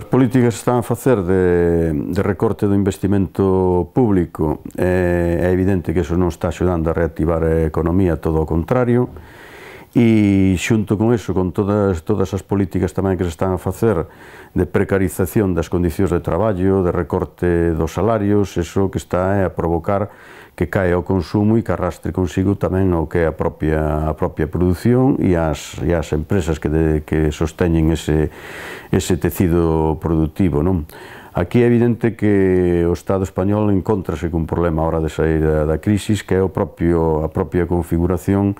As políticas están a facer de, de recorte do investimento público, é, é evidente que eso non está axudando a reactivar a economía, todo o contrario, e xunto con eso, con todas, todas as políticas tamén que se están a facer de precarización das condicións de traballo, de recorte dos salarios, eso que está a provocar que cae o consumo e que arrastre consigo tamén o que é a propia, a propia produción e as, e as empresas que, de, que sosteñen ese, ese tecido productivo. Non? Aquí é evidente que o Estado español encontrase cun problema hora de sair da crisis que é o propio, a propia configuración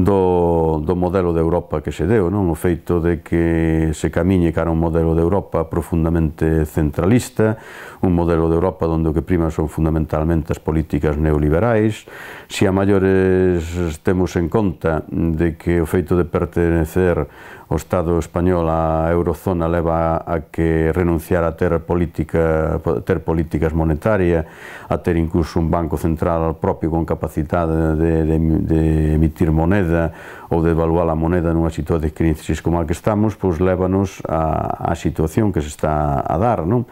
do, do modelo de Europa que se deu, non? o feito de que se camiñe cara un modelo de Europa profundamente centralista, un modelo de Europa onde o que prima son fundamentalmente as políticas neoliberais, se a maiores temos en conta de que o feito de pertenecer o Estado español a eurozona leva a que renunciar a ter política ter políticas monetaria, a ter incluso un banco central propio con capacidade de, de, de emitir moneda ou de evaluar a moneda nunha situación de crisis como a que estamos, pois lévanos a, a situación que se está a dar, non?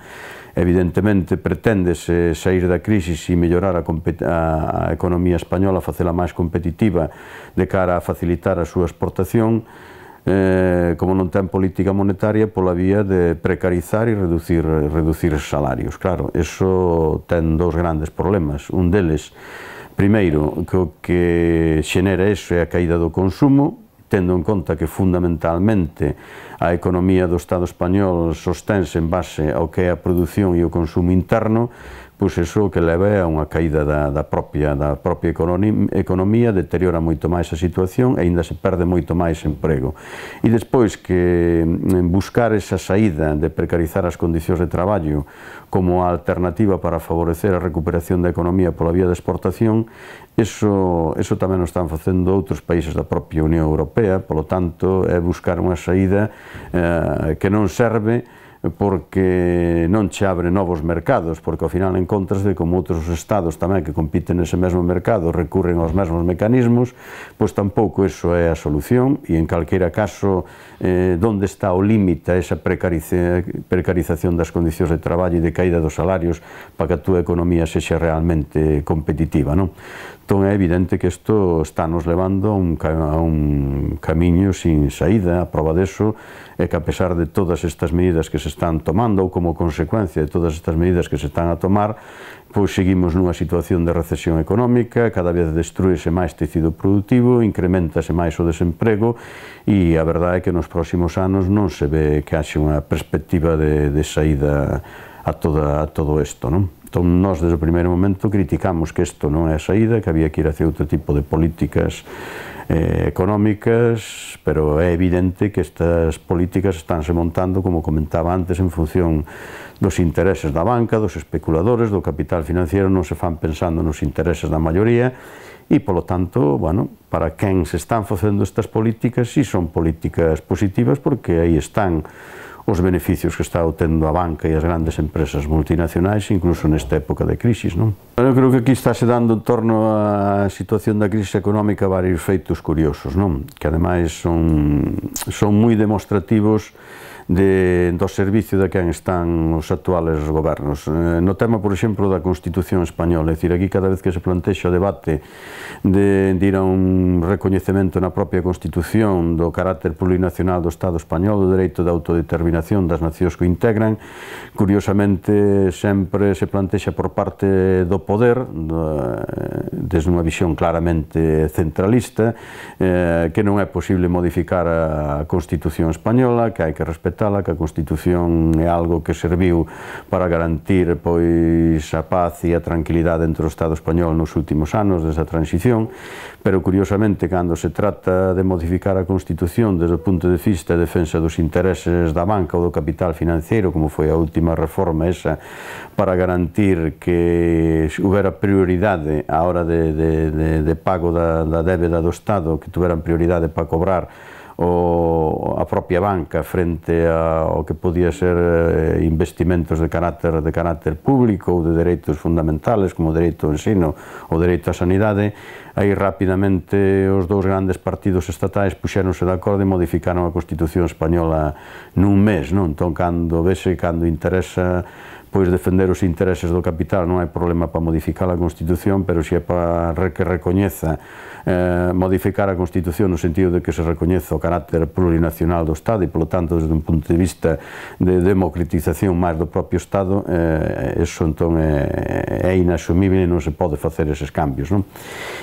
Evidentemente, preténdese sair da crisis e mellorar a, a economía española, facela máis competitiva de cara a facilitar a súa exportación, eh, como non ten política monetaria pola vía de precarizar e reducir, reducir os salarios. Claro, eso ten dous grandes problemas. Un deles, primeiro, que o que xenera eso é a caída do consumo, tendo en conta que fundamentalmente a economía do Estado español sosténse en base ao que é a produción e o consumo interno, pois iso que leve a unha caída da, da propia da propia economía, deteriora moito máis a situación e aínda se perde moito máis emprego. E despois que mm, buscar esa saída de precarizar as condicións de traballo como alternativa para favorecer a recuperación da economía pola vía da exportación, eso, eso tamén o están facendo outros países da propia Unión Europea, polo tanto, é buscar unha saída eh, que non serve porque non che abre novos mercados, porque ao final de como outros estados tamén que compiten nese mesmo mercado recurren aos mesmos mecanismos, pois tampouco iso é a solución e en calquera caso eh, donde está o límite a esa precarización das condicións de traballo e de caída dos salarios para que a túa economía sexa realmente competitiva, non? Entón é evidente que isto está nos levando a un, a un camiño sin saída, a prova deso é que a pesar de todas estas medidas que se están tomando ou como consecuencia de todas estas medidas que se están a tomar, pois seguimos nunha situación de recesión económica, cada vez destruíse máis tecido productivo, incrementase máis o desemprego e a verdade é que nos próximos anos non se ve que haxe unha perspectiva de, de saída a, toda, a todo isto. Non? Entón, nós desde o primeiro momento criticamos que isto non é a saída, que había que ir a hacer outro tipo de políticas eh, económicas, pero é evidente que estas políticas estánse montando, como comentaba antes, en función dos intereses da banca, dos especuladores, do capital financiero, non se fan pensando nos intereses da maioría, e, polo tanto, bueno, para quen se están facendo estas políticas, si son políticas positivas, porque aí están os beneficios que está obtendo a banca e as grandes empresas multinacionais, incluso nesta época de crisis. Non? Eu creo que aquí se dando en torno á situación da crise económica varios feitos curiosos, non? que ademais son, son moi demostrativos de, do servicio de quen están os actuales gobernos. Eh, no tema, por exemplo, da Constitución Española, é dicir, aquí cada vez que se plantexa o debate de, de ir a un recoñecemento na propia Constitución do carácter plurinacional do Estado español, do dereito de autodeterminación das nacións que o integran, curiosamente sempre se plantexa por parte do poder, eh, desde unha visión claramente centralista, eh, que non é posible modificar a Constitución Española, que hai que respetar respetala, que a Constitución é algo que serviu para garantir pois a paz e a tranquilidade entre o Estado español nos últimos anos desde a transición, pero curiosamente cando se trata de modificar a Constitución desde o punto de vista de defensa dos intereses da banca ou do capital financeiro, como foi a última reforma esa, para garantir que houbera prioridade á hora de, de, de, de pago da, da débeda do Estado, que tuveran prioridade para cobrar o, a propia banca frente ao que podía ser eh, investimentos de carácter de carácter público ou de dereitos fundamentales como o dereito ao ensino ou dereito á sanidade, aí rapidamente os dous grandes partidos estatais puxéronse de acordo e modificaron a Constitución española nun mes, non? Entón, cando vese, cando interesa pois defender os intereses do capital non hai problema para modificar a Constitución, pero se é para que recoñeza eh, modificar a Constitución no sentido de que se recoñeza o carácter plurinacional do Estado e, polo tanto, desde un punto de vista de democratización máis do propio Estado, eh, eso entón é, é inasumible e non se pode facer eses cambios. Non?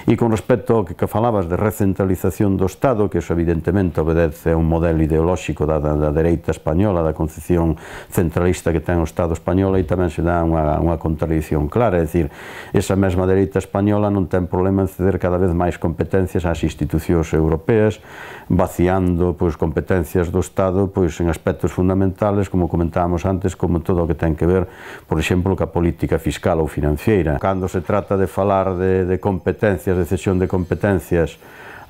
E con respecto ao que, que falabas de recentralización do Estado, que iso evidentemente obedece a un modelo ideolóxico da, da, da dereita española, da concepción centralista que ten o Estado español, aí tamén se dá unha, unha contradición clara, é dicir, esa mesma dereita española non ten problema en ceder cada vez máis competencias ás institucións europeas, vaciando pois, competencias do Estado pois, en aspectos fundamentales, como comentábamos antes, como todo o que ten que ver, por exemplo, ca política fiscal ou financeira. Cando se trata de falar de, de competencias, de cesión de competencias,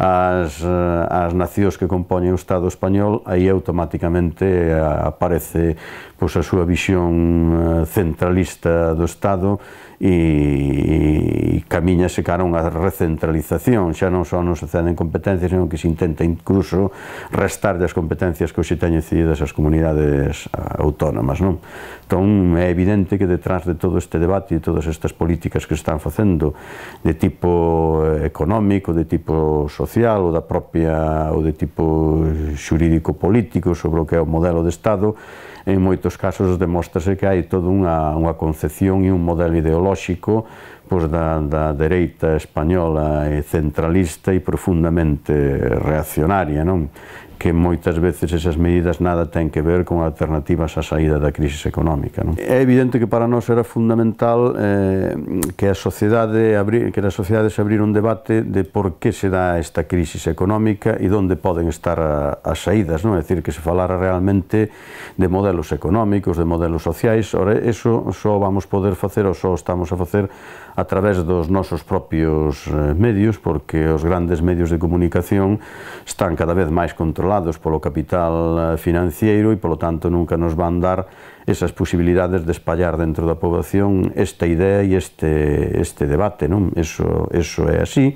as, as nacións que compoñen o Estado español, aí automáticamente aparece pois, a súa visión eh, centralista do Estado e camiñase cara unha recentralización, xa non só non se ceden competencias, senón que se intenta incluso restar das competencias que hoxe teñen cedidas as comunidades autónomas. Non? Entón, é evidente que detrás de todo este debate e de todas estas políticas que se están facendo de tipo eh, económico, de tipo social ou da propia ou de tipo xurídico-político sobre o que é o modelo de Estado, en moitos casos demóstrase que hai toda unha, unha concepción e un modelo ideolóxico grupos da, da dereita española e centralista e profundamente reaccionaria, non? que moitas veces esas medidas nada ten que ver con alternativas á saída da crisis económica. Non? É evidente que para nós era fundamental eh, que a sociedade abri, que as sociedades abrir un debate de por que se dá esta crisis económica e onde poden estar as saídas, non? É dicir, que se falara realmente de modelos económicos, de modelos sociais, ora, eso só vamos poder facer ou só estamos a facer a través dos nosos propios eh, medios, porque os grandes medios de comunicación están cada vez máis controlados polo capital eh, financiero e, polo tanto, nunca nos van dar esas posibilidades de espallar dentro da poboación esta idea e este, este debate, non? Eso, eso é así.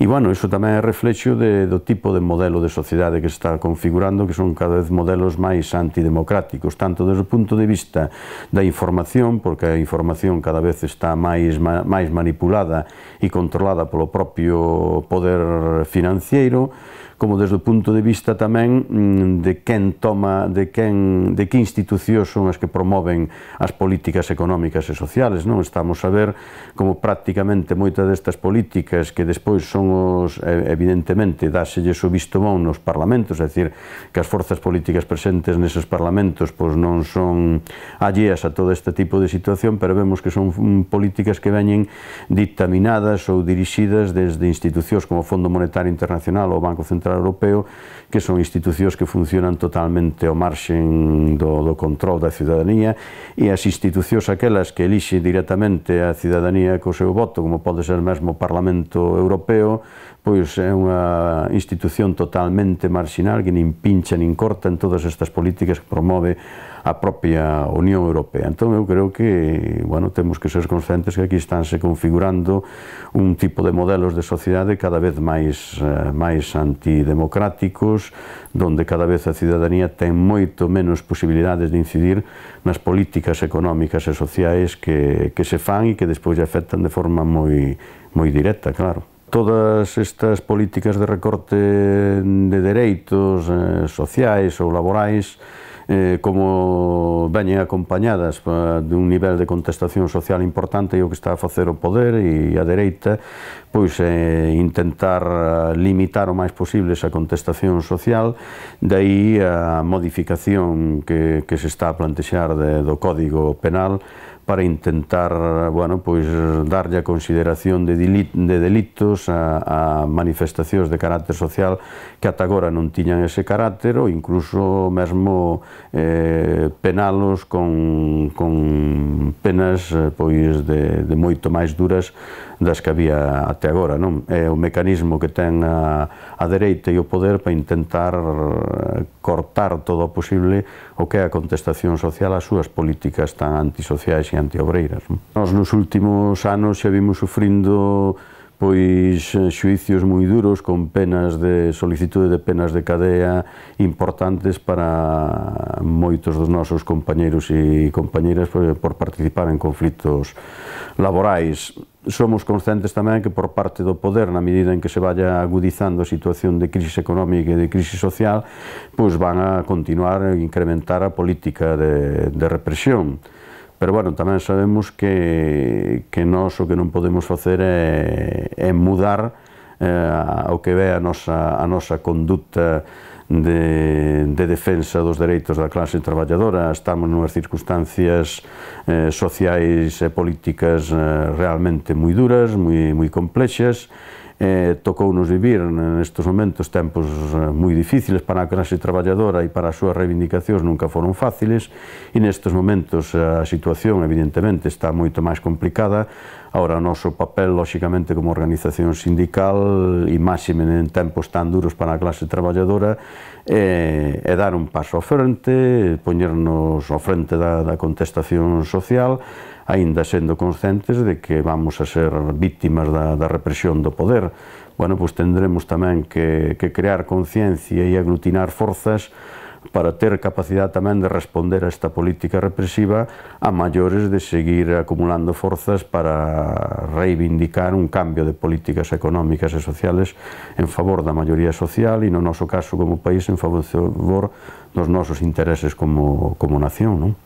E, bueno, iso tamén é reflexo de, do tipo de modelo de sociedade que está configurando, que son cada vez modelos máis antidemocráticos, tanto desde o punto de vista da información, porque a información cada vez está máis, máis manipulada e controlada polo propio poder financiero, como desde o punto de vista tamén mm, de quen toma, de quen, de que institucións son as que promoven as políticas económicas e sociales, non? Estamos a ver como prácticamente moitas destas políticas que despois son os, evidentemente, dáselle o visto bon nos parlamentos, é dicir, que as forzas políticas presentes neses parlamentos pois non son alleas a todo este tipo de situación, pero vemos que son mm, políticas que veñen dictaminadas ou dirixidas desde institucións como o Fondo Monetario Internacional ou o Banco Central Europeo, que son institucións que funcionan totalmente ao marxen do, do control da ciudadanía e as institucións aquelas que elixe directamente a ciudadanía co seu voto, como pode ser mesmo o Parlamento Europeo, pois é unha institución totalmente marxinal que nin pincha nin corta en todas estas políticas que promove a propia Unión Europea. Entón eu creo que, bueno, temos que ser conscientes que aquí estánse configurando un tipo de modelos de sociedade cada vez máis eh, máis anti antidemocráticos, donde cada vez a cidadanía ten moito menos posibilidades de incidir nas políticas económicas e sociais que, que se fan e que despois afectan de forma moi, moi directa, claro todas estas políticas de recorte de dereitos eh, sociais ou laborais eh, como veñen acompañadas pa, dun nivel de contestación social importante e o que está a facer o poder e a dereita, pois eh, intentar limitar o máis posible esa contestación social, aí a modificación que, que se está a plantexar de, do Código Penal para intentar, bueno, pois darlle a consideración de, de delitos a, a manifestacións de carácter social que ata agora non tiñan ese carácter ou incluso mesmo eh, penalos con, con penas eh, pois de, de moito máis duras das que había até agora, non? É o mecanismo que ten a, a dereita e o poder para intentar eh, cortar todo o posible o que é a contestación social ás súas políticas tan antisociais e antiobreiras. Nos nos últimos anos xa vimos sufrindo pois eh, xuicios moi duros con penas de solicitude de penas de cadea importantes para moitos dos nosos compañeiros e compañeiras por, pois, por participar en conflitos laborais. Somos conscientes tamén que por parte do poder, na medida en que se vaya agudizando a situación de crisis económica e de crisis social, pois van a continuar a incrementar a política de, de represión Pero, bueno, tamén sabemos que, que nós o que non podemos facer é, é mudar eh, o que ve a nosa, a nosa conducta de, de defensa dos dereitos da clase traballadora. Estamos nunhas circunstancias eh, sociais e políticas eh, realmente moi duras, moi, moi complexas, eh, tocounos vivir nestes momentos tempos eh, moi difíciles para a clase traballadora e para as súas reivindicacións nunca foron fáciles e nestes momentos eh, a situación evidentemente está moito máis complicada Ahora, o noso papel, lóxicamente, como organización sindical, e máxime en tempos tan duros para a clase traballadora, é, eh, é dar un paso ao frente, poñernos ao frente da, da contestación social, aínda sendo conscientes de que vamos a ser víctimas da, da represión do poder. Bueno, pois tendremos tamén que, que crear conciencia e aglutinar forzas para ter capacidade tamén de responder a esta política represiva a maiores de seguir acumulando forzas para reivindicar un cambio de políticas económicas e sociales en favor da maioría social e no noso caso como país en favor dos nosos intereses como, como nación. Non?